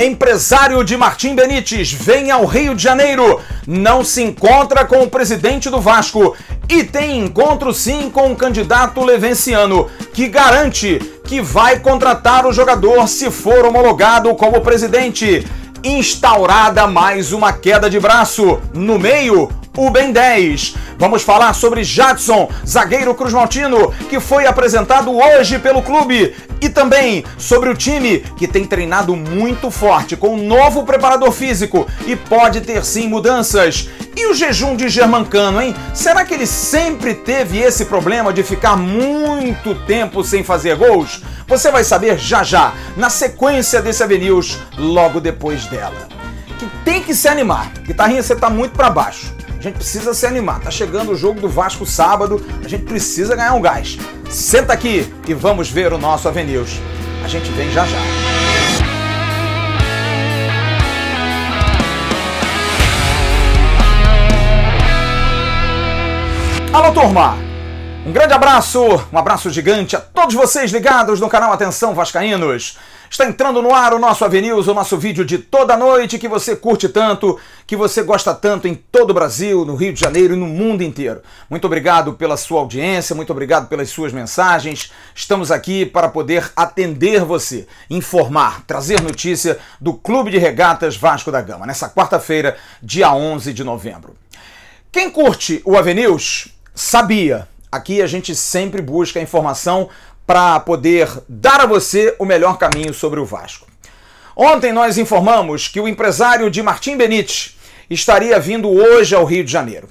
Empresário de Martim Benítez vem ao Rio de Janeiro, não se encontra com o presidente do Vasco e tem encontro sim com o candidato levenciano, que garante que vai contratar o jogador se for homologado como presidente. Instaurada mais uma queda de braço. No meio, o Ben 10. Vamos falar sobre Jadson, zagueiro cruzmaltino, que foi apresentado hoje pelo clube, e também sobre o time que tem treinado muito forte com um novo preparador físico e pode ter sim mudanças. E o jejum de Germancano, hein? Será que ele sempre teve esse problema de ficar muito tempo sem fazer gols? Você vai saber já já, na sequência desse Avenues, logo depois dela. Que tem que se animar. Guitarrinha, você tá muito para baixo. A gente precisa se animar. Tá chegando o jogo do Vasco sábado, a gente precisa ganhar um gás. Senta aqui e vamos ver o nosso Avenews. A gente vem já já. Alô, turma! Um grande abraço, um abraço gigante a todos vocês ligados no canal Atenção Vascaínos. Está entrando no ar o nosso Avenews, o nosso vídeo de toda noite que você curte tanto, que você gosta tanto em todo o Brasil, no Rio de Janeiro e no mundo inteiro. Muito obrigado pela sua audiência, muito obrigado pelas suas mensagens. Estamos aqui para poder atender você, informar, trazer notícia do Clube de Regatas Vasco da Gama, nessa quarta-feira, dia 11 de novembro. Quem curte o Avenews sabia Aqui a gente sempre busca informação para poder dar a você o melhor caminho sobre o Vasco. Ontem nós informamos que o empresário de Martim Benite estaria vindo hoje ao Rio de Janeiro.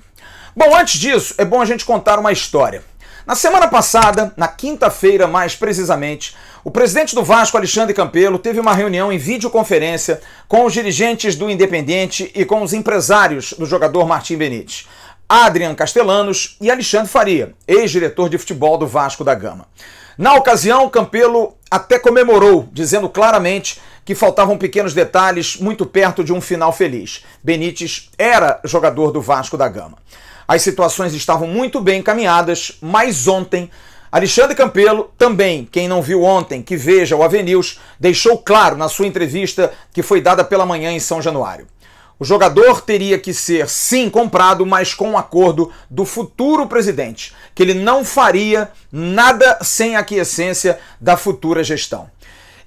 Bom, antes disso, é bom a gente contar uma história. Na semana passada, na quinta-feira mais precisamente, o presidente do Vasco, Alexandre Campelo, teve uma reunião em videoconferência com os dirigentes do Independente e com os empresários do jogador Martim Benítez. Adrian Castellanos e Alexandre Faria, ex-diretor de futebol do Vasco da Gama. Na ocasião, Campelo até comemorou, dizendo claramente que faltavam pequenos detalhes muito perto de um final feliz. Benítez era jogador do Vasco da Gama. As situações estavam muito bem encaminhadas, mas ontem Alexandre Campelo, também, quem não viu ontem, que veja o Avenews, deixou claro na sua entrevista que foi dada pela manhã em São Januário. O jogador teria que ser, sim, comprado, mas com o um acordo do futuro presidente, que ele não faria nada sem a aquiescência da futura gestão.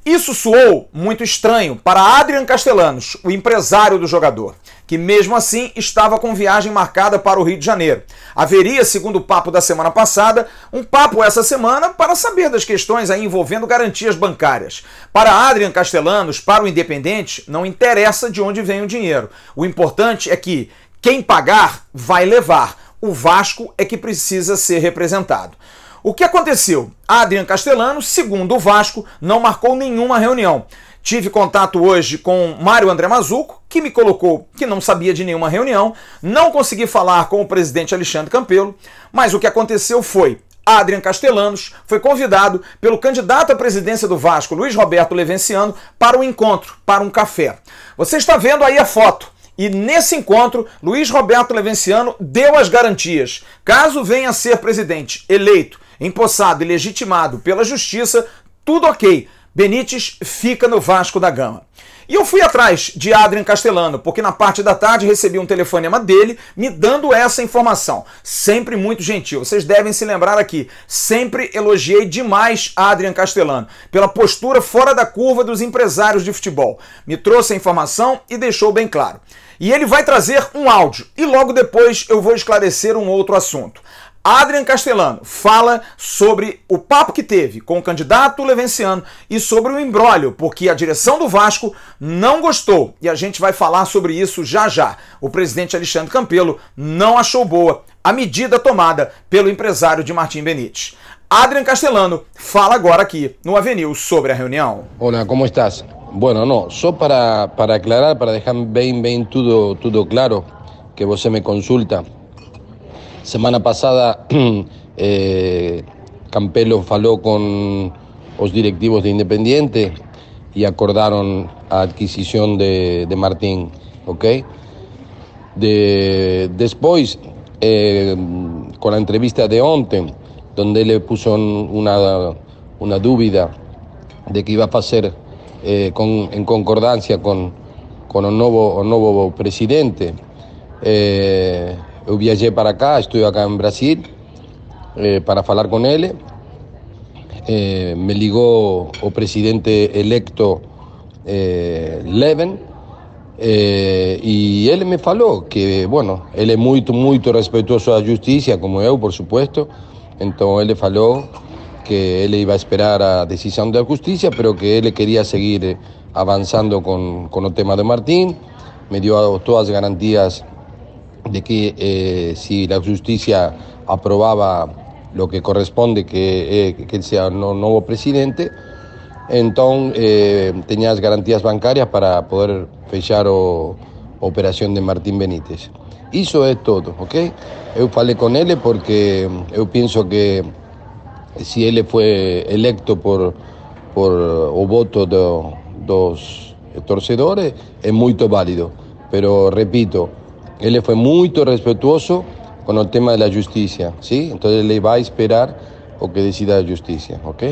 Isso soou muito estranho para Adrian Castellanos, o empresário do jogador, que mesmo assim estava com viagem marcada para o Rio de Janeiro. Haveria, segundo o papo da semana passada, um papo essa semana para saber das questões envolvendo garantias bancárias. Para Adrian Castellanos, para o Independente, não interessa de onde vem o dinheiro. O importante é que quem pagar vai levar. O Vasco é que precisa ser representado. O que aconteceu? Adriano Castellano, segundo o Vasco, não marcou nenhuma reunião. Tive contato hoje com Mário André Mazuco, que me colocou que não sabia de nenhuma reunião, não consegui falar com o presidente Alexandre Campelo, mas o que aconteceu foi Adrian Castellanos foi convidado pelo candidato à presidência do Vasco, Luiz Roberto Levenciano, para um encontro, para um café. Você está vendo aí a foto. E nesse encontro, Luiz Roberto Levenciano deu as garantias. Caso venha a ser presidente eleito empossado e legitimado pela justiça, tudo ok. Benítez fica no Vasco da Gama. E eu fui atrás de Adrian Castellano, porque na parte da tarde recebi um telefonema dele me dando essa informação. Sempre muito gentil. Vocês devem se lembrar aqui, sempre elogiei demais Adrian Castellano pela postura fora da curva dos empresários de futebol. Me trouxe a informação e deixou bem claro. E ele vai trazer um áudio e logo depois eu vou esclarecer um outro assunto. Adrian Castellano fala sobre o papo que teve com o candidato levenciano e sobre o embrólio, porque a direção do Vasco não gostou e a gente vai falar sobre isso já já. O presidente Alexandre Campelo não achou boa a medida tomada pelo empresário de Martim Benítez. Adrian Castellano fala agora aqui no Avenil sobre a reunião. Olá, como estás? Bueno, não, só para, para aclarar, para deixar bem, bem tudo, tudo claro que você me consulta. Semana pasada eh, Campelo faló con los directivos de Independiente y acordaron la adquisición de, Martín, ¿ok? De, después, eh, con la entrevista de ontem, donde le puso una, una dúvida de que iba a hacer eh, en concordancia con, con el nuevo, nuevo presidente. ...yo viajé para acá, estuve acá en Brasil eh, para hablar con él... Eh, me ligó o presidente electo eh, Leven y él me faló que, bueno, él es muy, muy respetuoso a la justicia... como yo, por supuesto. ...entonces él le faló que él iba a esperar a decisión de la justicia, pero que él quería seguir avanzando con, con el tema de Martín. Me dio todas las garantías de que eh, si la justicia aprobaba lo que corresponde que, eh, él sea un nuevo presidente, entonces eh, tenías garantías bancarias para poder fechar o operación de Martín Benítez. eso es todo, ¿ok? Yo falei con él porque yo pienso que si él fue electo por, por o voto de dos torcedores, es muy válido. Pero repito, Él fue muy respetuoso con el tema de la justicia, ¿sí? Entonces le va a esperar o que decida la justicia, ¿ok?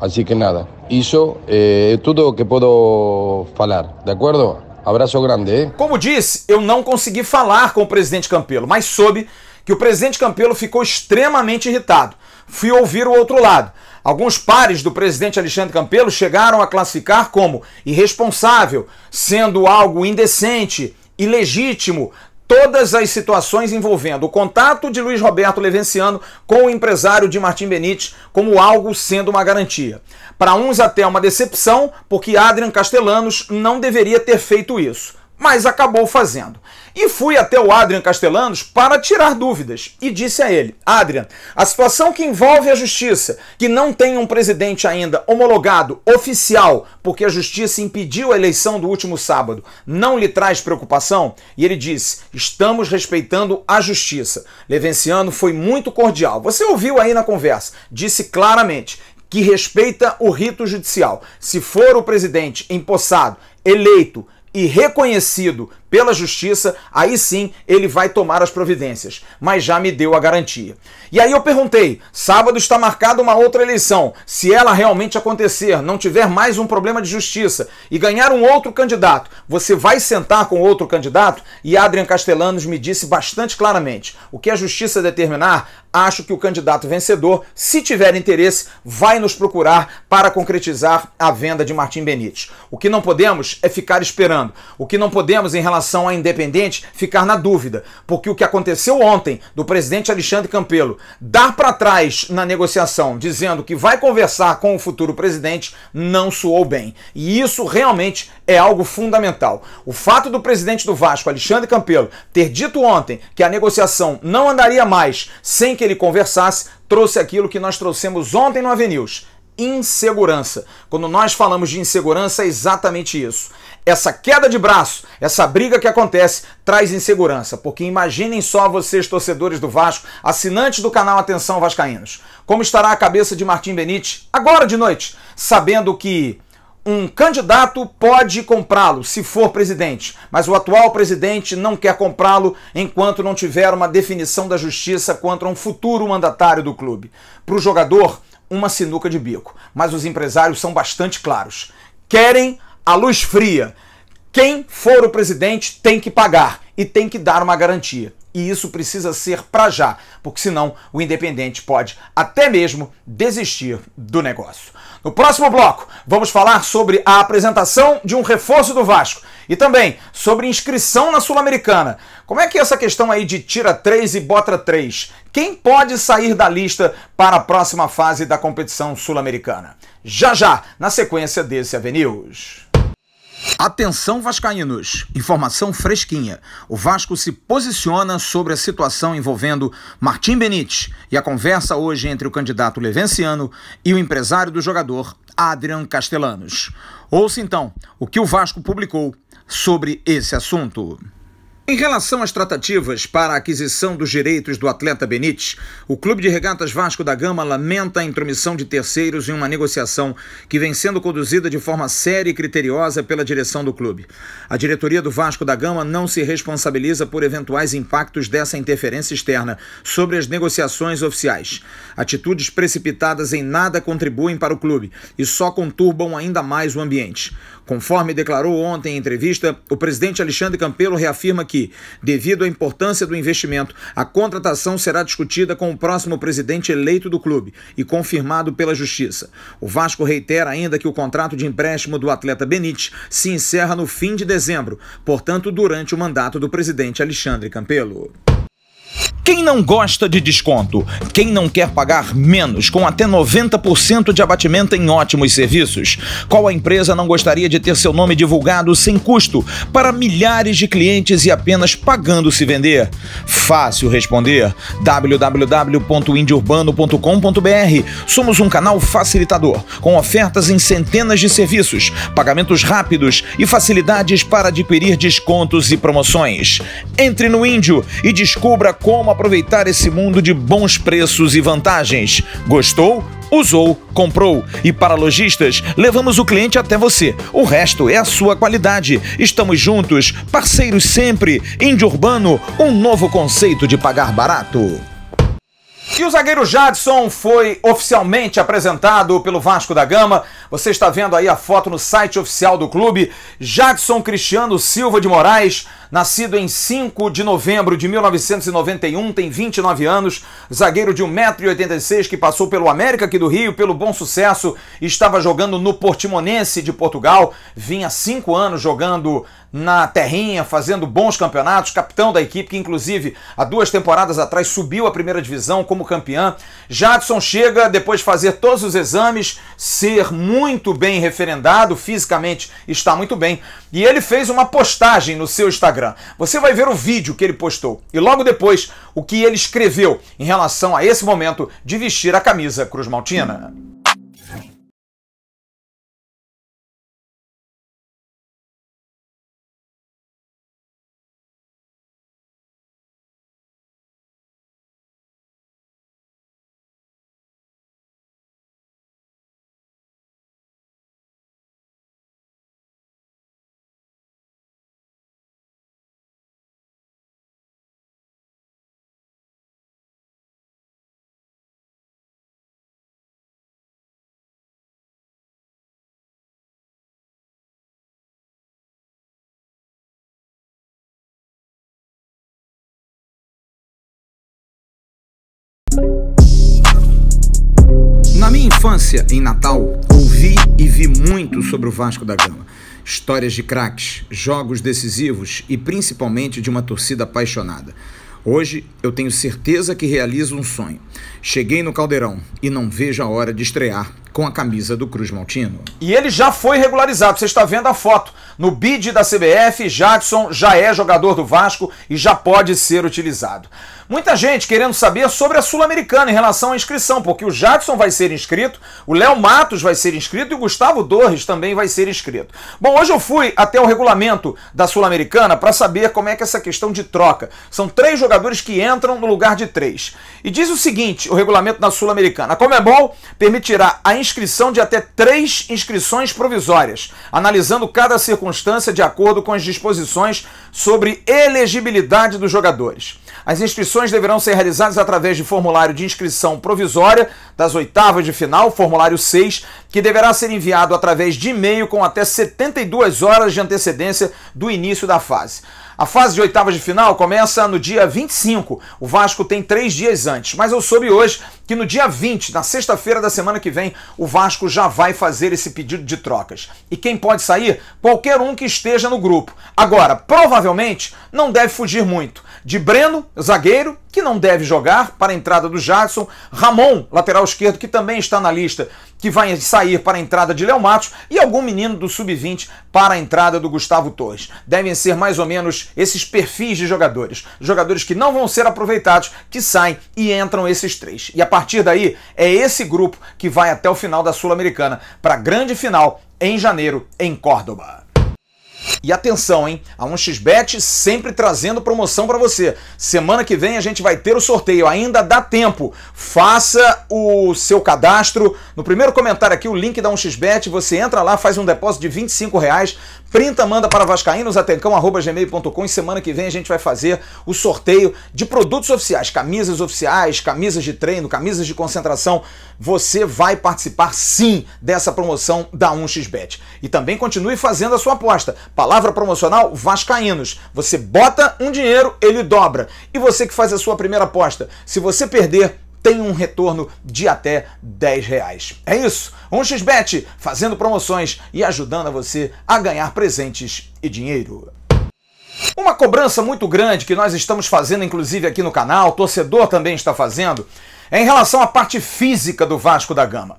Así que nada, hizo eh, todo lo que puedo falar, ¿de acuerdo? Abraço grande, hein? ¿eh? Como disse, eu não consegui falar com o presidente Campelo, mas soube que o presidente Campelo ficou extremamente irritado. Fui ouvir o outro lado. Alguns pares do presidente Alexandre Campelo chegaram a classificar como irresponsável, sendo algo indecente, ilegítimo, todas as situações envolvendo o contato de Luiz Roberto Levenciano com o empresário de Martim Benítez como algo sendo uma garantia. Para uns até uma decepção, porque Adrian Castellanos não deveria ter feito isso mas acabou fazendo. E fui até o Adrian Castellanos para tirar dúvidas e disse a ele: Adrian, a situação que envolve a justiça, que não tem um presidente ainda homologado, oficial, porque a justiça impediu a eleição do último sábado, não lhe traz preocupação? E ele disse: Estamos respeitando a justiça. Levenciano foi muito cordial. Você ouviu aí na conversa, disse claramente que respeita o rito judicial. Se for o presidente empossado, eleito, e reconhecido pela justiça, aí sim ele vai tomar as providências, mas já me deu a garantia. E aí eu perguntei: sábado está marcada uma outra eleição. Se ela realmente acontecer, não tiver mais um problema de justiça e ganhar um outro candidato, você vai sentar com outro candidato? E Adrian Castellanos me disse bastante claramente: o que a justiça determinar, acho que o candidato vencedor, se tiver interesse, vai nos procurar para concretizar a venda de Martim Benítez. O que não podemos é ficar esperando. O que não podemos em relação relação à independente ficar na dúvida, porque o que aconteceu ontem do presidente Alexandre Campelo dar para trás na negociação, dizendo que vai conversar com o futuro presidente, não soou bem. E isso realmente é algo fundamental. O fato do presidente do Vasco, Alexandre Campelo, ter dito ontem que a negociação não andaria mais sem que ele conversasse, trouxe aquilo que nós trouxemos ontem no Avenues. Insegurança. Quando nós falamos de insegurança, é exatamente isso essa queda de braço, essa briga que acontece, traz insegurança, porque imaginem só vocês, torcedores do Vasco, assinantes do canal Atenção Vascaínos, como estará a cabeça de Martim Benite agora de noite, sabendo que um candidato pode comprá-lo se for presidente, mas o atual presidente não quer comprá-lo enquanto não tiver uma definição da justiça contra um futuro mandatário do clube. Para o jogador, uma sinuca de bico, mas os empresários são bastante claros. Querem a luz fria. Quem for o presidente tem que pagar e tem que dar uma garantia. E isso precisa ser para já, porque senão o independente pode até mesmo desistir do negócio. No próximo bloco, vamos falar sobre a apresentação de um reforço do Vasco e também sobre inscrição na Sul-Americana. Como é que é essa questão aí de tira 3 e bota 3? Quem pode sair da lista para a próxima fase da competição sul-americana? Já já, na sequência desse Avenews. Atenção vascaínos, informação fresquinha. O Vasco se posiciona sobre a situação envolvendo Martim Benítez e a conversa hoje entre o candidato Levenciano e o empresário do jogador Adrian Castellanos. Ouça então o que o Vasco publicou sobre esse assunto. Em relação às tratativas para a aquisição dos direitos do atleta Benítez, o Clube de Regatas Vasco da Gama lamenta a intromissão de terceiros em uma negociação que vem sendo conduzida de forma séria e criteriosa pela direção do clube. A diretoria do Vasco da Gama não se responsabiliza por eventuais impactos dessa interferência externa sobre as negociações oficiais. Atitudes precipitadas em nada contribuem para o clube e só conturbam ainda mais o ambiente. Conforme declarou ontem em entrevista, o presidente Alexandre Campelo reafirma que que, devido à importância do investimento, a contratação será discutida com o próximo presidente eleito do clube e confirmado pela Justiça. O Vasco reitera ainda que o contrato de empréstimo do atleta Benítez se encerra no fim de dezembro, portanto, durante o mandato do presidente Alexandre Campelo. Quem não gosta de desconto? Quem não quer pagar menos, com até 90% de abatimento em ótimos serviços? Qual a empresa não gostaria de ter seu nome divulgado sem custo para milhares de clientes e apenas pagando se vender? Fácil responder. www.indiurbano.com.br. Somos um canal facilitador, com ofertas em centenas de serviços, pagamentos rápidos e facilidades para adquirir descontos e promoções. Entre no Índio e descubra como aproveitar esse mundo de bons preços e vantagens. Gostou? usou, comprou. E para lojistas, levamos o cliente até você. O resto é a sua qualidade. Estamos juntos, parceiros sempre. Índio Urbano, um novo conceito de pagar barato. E o zagueiro Jadson foi oficialmente apresentado pelo Vasco da Gama. Você está vendo aí a foto no site oficial do clube. Jadson Cristiano Silva de Moraes Nascido em 5 de novembro de 1991, tem 29 anos, zagueiro de 1,86m que passou pelo América aqui do Rio, pelo bom sucesso, estava jogando no Portimonense de Portugal, vinha 5 anos jogando na terrinha, fazendo bons campeonatos, capitão da equipe que inclusive há duas temporadas atrás subiu à primeira divisão como campeão. Jadson chega depois de fazer todos os exames, ser muito bem referendado, fisicamente está muito bem, e ele fez uma postagem no seu Instagram Instagram. Você vai ver o vídeo que ele postou e logo depois o que ele escreveu em relação a esse momento de vestir a camisa Cruz Maltina. Na minha infância, em Natal, ouvi e vi muito sobre o Vasco da Gama. Histórias de craques, jogos decisivos e principalmente de uma torcida apaixonada. Hoje eu tenho certeza que realizo um sonho. Cheguei no Caldeirão e não vejo a hora de estrear com a camisa do Cruz Maltino. E ele já foi regularizado, você está vendo a foto. No bid da CBF, Jackson já é jogador do Vasco e já pode ser utilizado. Muita gente querendo saber sobre a Sul-Americana em relação à inscrição, porque o Jackson vai ser inscrito, o Léo Matos vai ser inscrito e o Gustavo Dorres também vai ser inscrito. Bom, hoje eu fui até o regulamento da Sul-Americana para saber como é que é essa questão de troca. São três jogadores que entram no lugar de três. E diz o seguinte: o regulamento da Sul-Americana. A é bom, permitirá a inscrição inscrição de até três inscrições provisórias, analisando cada circunstância de acordo com as disposições sobre elegibilidade dos jogadores. As inscrições deverão ser realizadas através de formulário de inscrição provisória das oitavas de final, formulário 6, que deverá ser enviado através de e-mail com até 72 horas de antecedência do início da fase. A fase de oitavas de final começa no dia 25. O Vasco tem três dias antes, mas eu soube hoje que no dia 20, na sexta-feira da semana que vem, o Vasco já vai fazer esse pedido de trocas. E quem pode sair? Qualquer um que esteja no grupo. Agora, provavelmente não deve fugir muito de Breno, zagueiro, que não deve jogar para a entrada do Jadson, Ramon, lateral esquerdo, que também está na lista, que vai sair para a entrada de Léo Matos, e algum menino do sub-20 para a entrada do Gustavo Torres. Devem ser mais ou menos esses perfis de jogadores. Jogadores que não vão ser aproveitados, que saem e entram esses três. E a partir daí, é esse grupo que vai até o final da Sul-Americana, para a grande final em janeiro em Córdoba. E atenção, hein? A 1xBet sempre trazendo promoção para você. Semana que vem a gente vai ter o sorteio, ainda dá tempo. Faça o seu cadastro. No primeiro comentário aqui, o link da 1xBet, você entra lá, faz um depósito de 25 reais, printa, manda para vascaínosatencão.gmail.com e semana que vem a gente vai fazer o sorteio de produtos oficiais, camisas oficiais, camisas de treino, camisas de concentração. Você vai participar sim dessa promoção da 1xBet. E também continue fazendo a sua aposta Palavra promocional Vascaínos. Você bota um dinheiro, ele dobra. E você que faz a sua primeira aposta, se você perder, tem um retorno de até 10 reais. É isso, Um xbet fazendo promoções e ajudando você a ganhar presentes e dinheiro. Uma cobrança muito grande que nós estamos fazendo, inclusive aqui no canal, o torcedor também está fazendo, é em relação à parte física do Vasco da Gama.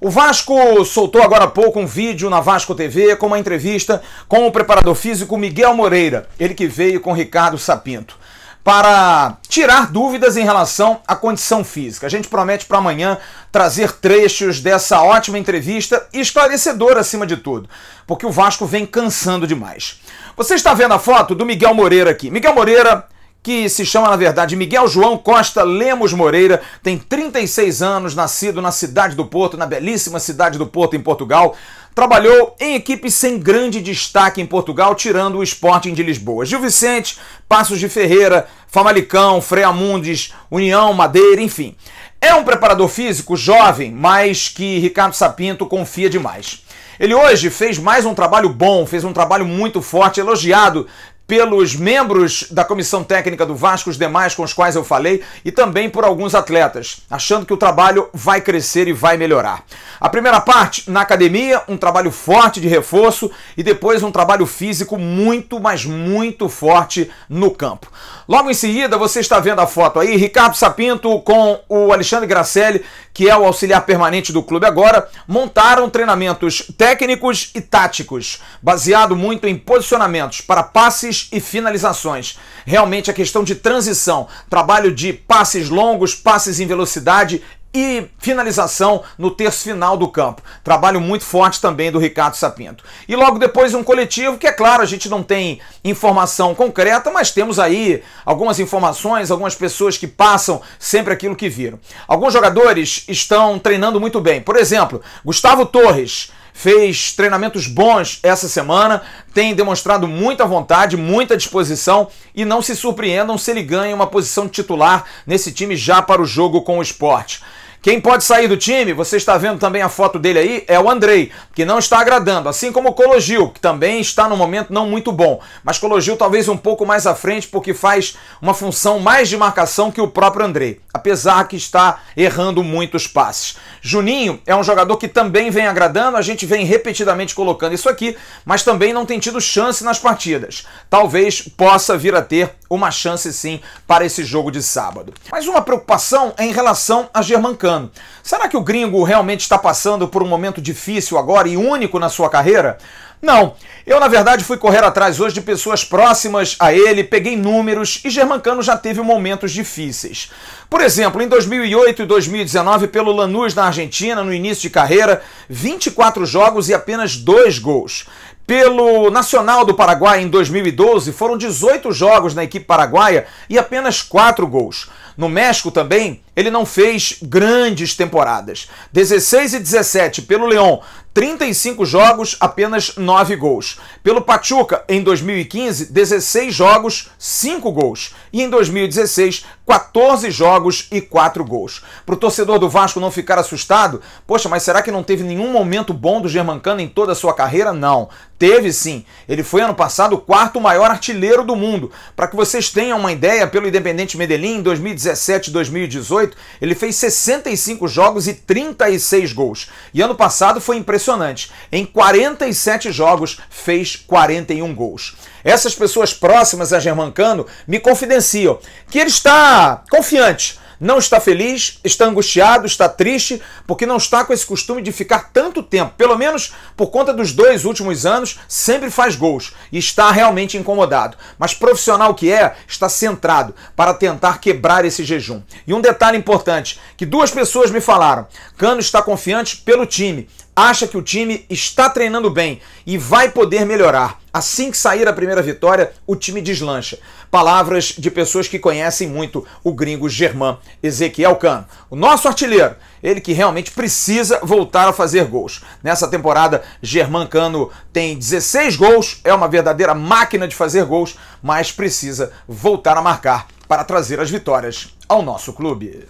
O Vasco soltou agora há pouco um vídeo na Vasco TV com uma entrevista com o preparador físico Miguel Moreira, ele que veio com Ricardo Sapinto, para tirar dúvidas em relação à condição física. A gente promete para amanhã trazer trechos dessa ótima entrevista e esclarecedora acima de tudo, porque o Vasco vem cansando demais. Você está vendo a foto do Miguel Moreira aqui. Miguel Moreira que se chama, na verdade, Miguel João Costa Lemos Moreira, tem 36 anos, nascido na cidade do Porto, na belíssima cidade do Porto, em Portugal. Trabalhou em equipes sem grande destaque em Portugal, tirando o Sporting de Lisboa. Gil Vicente, Passos de Ferreira, Famalicão, Freamundes, União, Madeira, enfim. É um preparador físico jovem, mas que Ricardo Sapinto confia demais. Ele hoje fez mais um trabalho bom, fez um trabalho muito forte, elogiado pelos membros da comissão técnica do Vasco, os demais com os quais eu falei, e também por alguns atletas, achando que o trabalho vai crescer e vai melhorar. A primeira parte, na academia, um trabalho forte de reforço e depois um trabalho físico muito, mas muito forte no campo. Logo em seguida, você está vendo a foto aí, Ricardo Sapinto com o Alexandre Gracelli, que é o auxiliar permanente do clube agora, montaram treinamentos técnicos e táticos, baseado muito em posicionamentos para passes passes e finalizações. Realmente a questão de transição, trabalho de passes longos, passes em velocidade e finalização no terço final do campo. Trabalho muito forte também do Ricardo Sapinto. E logo depois um coletivo que é claro, a gente não tem informação concreta, mas temos aí algumas informações, algumas pessoas que passam sempre aquilo que viram. Alguns jogadores estão treinando muito bem. Por exemplo, Gustavo Torres fez treinamentos bons essa semana, tem demonstrado muita vontade, muita disposição e não se surpreendam se ele ganha uma posição titular nesse time já para o jogo com o esporte. Quem pode sair do time, você está vendo também a foto dele aí, é o Andrei, que não está agradando, assim como o Cologil, que também está no momento não muito bom. Mas Cologil talvez um pouco mais à frente, porque faz uma função mais de marcação que o próprio Andrei, apesar que está errando muitos passes. Juninho é um jogador que também vem agradando, a gente vem repetidamente colocando isso aqui, mas também não tem tido chance nas partidas. Talvez possa vir a ter uma chance sim para esse jogo de sábado. Mas uma preocupação é em relação a Germancano americano. Será que o gringo realmente está passando por um momento difícil agora e único na sua carreira? Não, eu na verdade fui correr atrás hoje de pessoas próximas a ele, peguei números e Germancano já teve momentos difíceis. Por exemplo, em 2008 e 2019, pelo Lanús na Argentina, no início de carreira, 24 jogos e apenas 2 gols. Pelo Nacional do Paraguai em 2012, foram 18 jogos na equipe paraguaia e apenas 4 gols. No México também, ele não fez grandes temporadas. 16 e 17 pelo Leão, 35 jogos, apenas 9 gols. Pelo Pachuca, em 2015, 16 jogos, 5 gols. E em 2016, 14 jogos e 4 gols. Para o torcedor do Vasco não ficar assustado, poxa, mas será que não teve nenhum momento bom do Germancano em toda a sua carreira? Não. Teve sim. Ele foi ano passado o quarto maior artilheiro do mundo. Para que vocês tenham uma ideia, pelo Independente Medellín, em 2017 e 2018, 2018, ele fez 65 jogos e 36 gols. E ano passado foi impressionante. Em 47 jogos, fez 41 gols. Essas pessoas próximas a Germancano me confidenciam que ele está confiante não está feliz, está angustiado, está triste, porque não está com esse costume de ficar tanto tempo, pelo menos por conta dos dois últimos anos, sempre faz gols e está realmente incomodado. Mas profissional que é, está centrado para tentar quebrar esse jejum. E um detalhe importante, que duas pessoas me falaram, Cano está confiante pelo time, acha que o time está treinando bem e vai poder melhorar. Assim que sair a primeira vitória, o time deslancha. Palavras de pessoas que conhecem muito o gringo Germán Ezequiel Cano. O nosso artilheiro, ele que realmente precisa voltar a fazer gols. Nessa temporada, Germán Cano tem 16 gols, é uma verdadeira máquina de fazer gols, mas precisa voltar a marcar para trazer as vitórias ao nosso clube.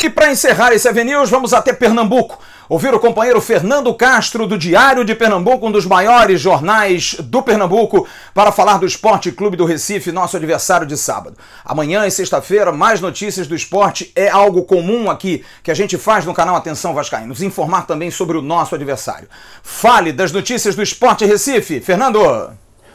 E para encerrar esse avenue vamos até Pernambuco Ouvir o companheiro Fernando Castro, do Diário de Pernambuco, um dos maiores jornais do Pernambuco, para falar do Esporte Clube do Recife, nosso adversário de sábado. Amanhã e sexta-feira, mais notícias do esporte é algo comum aqui que a gente faz no canal Atenção Vascaínos. Informar também sobre o nosso adversário. Fale das notícias do Esporte Recife. Fernando!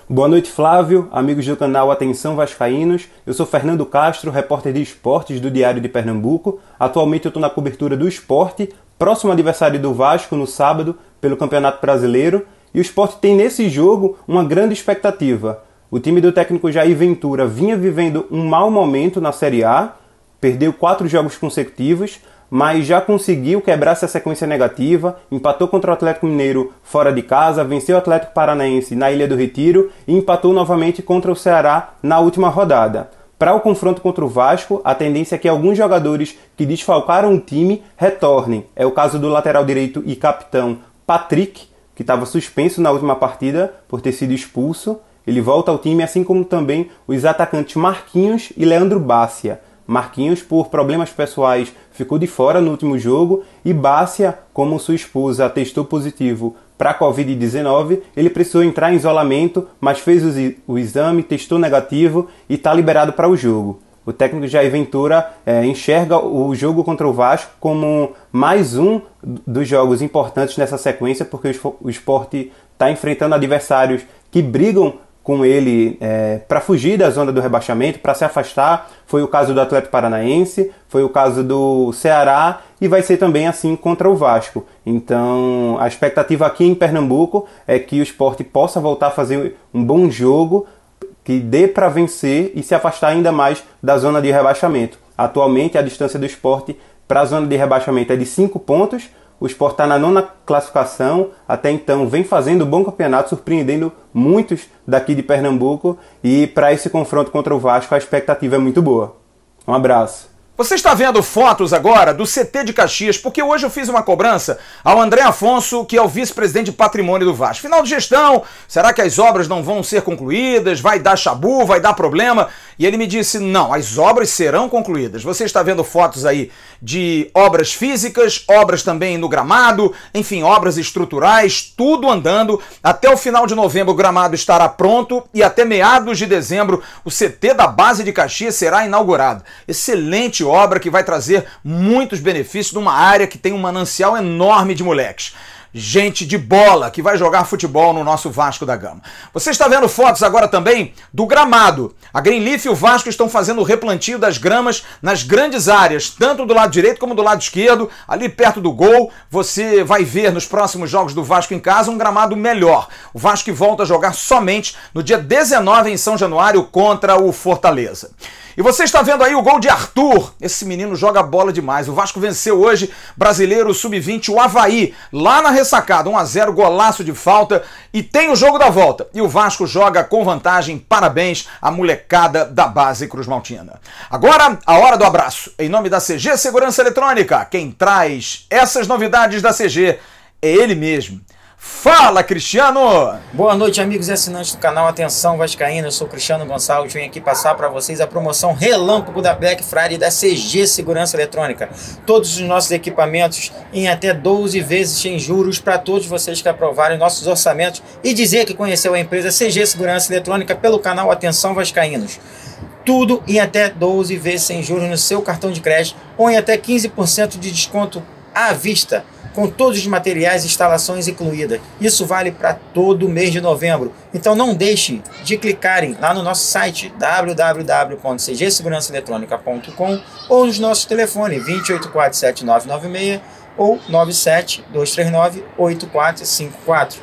Boa noite, Flávio, amigos do canal Atenção Vascaínos. Eu sou Fernando Castro, repórter de esportes do Diário de Pernambuco. Atualmente eu estou na cobertura do esporte, próximo adversário do Vasco no sábado pelo Campeonato Brasileiro, e o esporte tem nesse jogo uma grande expectativa. O time do técnico Jair Ventura vinha vivendo um mau momento na Série A, perdeu quatro jogos consecutivos, mas já conseguiu quebrar essa sequência negativa, empatou contra o Atlético Mineiro fora de casa, venceu o Atlético Paranaense na Ilha do Retiro e empatou novamente contra o Ceará na última rodada. Para o confronto contra o Vasco, a tendência é que alguns jogadores que desfalcaram o time retornem. É o caso do lateral direito e capitão Patrick, que estava suspenso na última partida por ter sido expulso. Ele volta ao time, assim como também os atacantes Marquinhos e Leandro Bácia. Marquinhos, por problemas pessoais, ficou de fora no último jogo e Bácia, como sua esposa testou positivo para a Covid-19, ele precisou entrar em isolamento, mas fez o exame, testou negativo e está liberado para o jogo. O técnico Jair Ventura é, enxerga o jogo contra o Vasco como mais um dos jogos importantes nessa sequência, porque o esporte está enfrentando adversários que brigam com ele é, para fugir da zona do rebaixamento, para se afastar. Foi o caso do Atlético Paranaense, foi o caso do Ceará e vai ser também assim contra o Vasco. Então a expectativa aqui em Pernambuco é que o esporte possa voltar a fazer um bom jogo, que dê para vencer e se afastar ainda mais da zona de rebaixamento. Atualmente a distância do esporte para a zona de rebaixamento é de 5 pontos, o Sport está na nona classificação, até então vem fazendo um bom campeonato, surpreendendo muitos daqui de Pernambuco. E para esse confronto contra o Vasco, a expectativa é muito boa. Um abraço. Você está vendo fotos agora do CT de Caxias, porque hoje eu fiz uma cobrança ao André Afonso, que é o vice-presidente de patrimônio do Vasco. Final de gestão, será que as obras não vão ser concluídas? Vai dar chabu, vai dar problema? E ele me disse: não, as obras serão concluídas. Você está vendo fotos aí de obras físicas, obras também no gramado, enfim, obras estruturais, tudo andando. Até o final de novembro o gramado estará pronto e até meados de dezembro o CT da base de Caxias será inaugurado. Excelente excelente obra que vai trazer muitos benefícios numa área que tem um manancial enorme de moleques gente de bola que vai jogar futebol no nosso Vasco da Gama. Você está vendo fotos agora também do gramado. A Greenleaf e o Vasco estão fazendo o replantio das gramas nas grandes áreas, tanto do lado direito como do lado esquerdo, ali perto do gol. Você vai ver nos próximos jogos do Vasco em casa um gramado melhor. O Vasco volta a jogar somente no dia 19 em São Januário contra o Fortaleza. E você está vendo aí o gol de Arthur. Esse menino joga bola demais. O Vasco venceu hoje, brasileiro sub-20, o Havaí, lá na ressacada. 1 a 0 golaço de falta. E tem o jogo da volta. E o Vasco joga com vantagem. Parabéns à molecada da base Cruz Maltina. Agora, a hora do abraço. Em nome da CG Segurança Eletrônica, quem traz essas novidades da CG é ele mesmo. Fala, Cristiano! Boa noite, amigos e assinantes do canal. Atenção, Vascaína, eu sou Cristiano Gonçalves. Vim aqui passar para vocês a promoção Relâmpago da Black Friday da CG Segurança Eletrônica. Todos os nossos equipamentos em até 12 vezes sem juros para todos vocês que aprovarem nossos orçamentos e dizer que conheceu a empresa CG Segurança Eletrônica pelo canal Atenção Vascaínos tudo em até 12 vezes sem juros no seu cartão de crédito ou em até 15% de desconto à vista com todos os materiais e instalações incluídas. Isso vale para todo o mês de novembro. Então não deixem de clicarem lá no nosso site www.cgsegurançaeletronica.com ou nos nossos telefones 2847996 ou 972398454.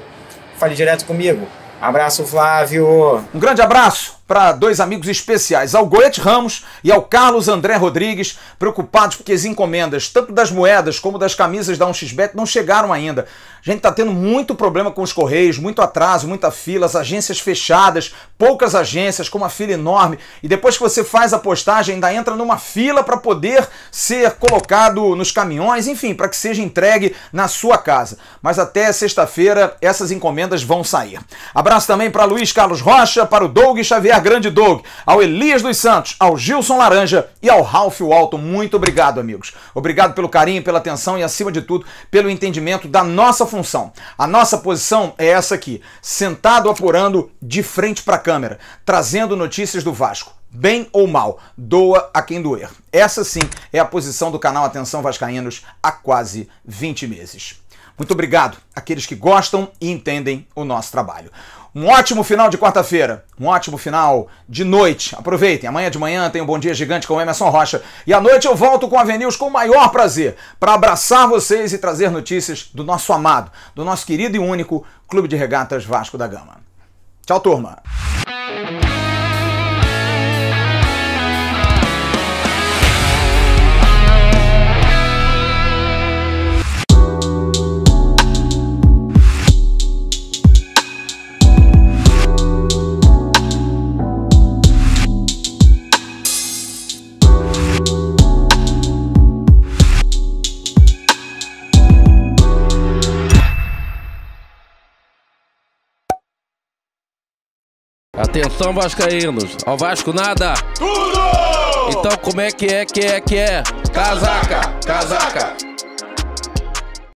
Fale direto comigo. Abraço, Flávio. Um grande abraço para dois amigos especiais, ao Goethe Ramos e ao Carlos André Rodrigues, preocupados porque as encomendas, tanto das moedas como das camisas da 1xBet, não chegaram ainda. A gente está tendo muito problema com os correios, muito atraso, muita fila, as agências fechadas, poucas agências, com uma fila enorme. E depois que você faz a postagem, ainda entra numa fila para poder ser colocado nos caminhões, enfim, para que seja entregue na sua casa. Mas até sexta-feira essas encomendas vão sair. Abraço também para Luiz Carlos Rocha, para o Doug Xavier Grande Doug, ao Elias dos Santos, ao Gilson Laranja e ao Ralph Walton. Muito obrigado, amigos. Obrigado pelo carinho, pela atenção e, acima de tudo, pelo entendimento da nossa função. A nossa posição é essa aqui: sentado apurando de frente para a câmera, trazendo notícias do Vasco bem ou mal, doa a quem doer. Essa sim é a posição do canal Atenção Vascaínos há quase 20 meses. Muito obrigado àqueles que gostam e entendem o nosso trabalho. Um ótimo final de quarta-feira, um ótimo final de noite. Aproveitem, amanhã de manhã tem um bom dia gigante com o Emerson Rocha. E à noite eu volto com a Avenues com o maior prazer para abraçar vocês e trazer notícias do nosso amado, do nosso querido e único Clube de Regatas Vasco da Gama. Tchau, turma! Atenção, Vascaínos. Ao Vasco nada. Tudo! Então como é que é, que é, que é? Casaca, casaca.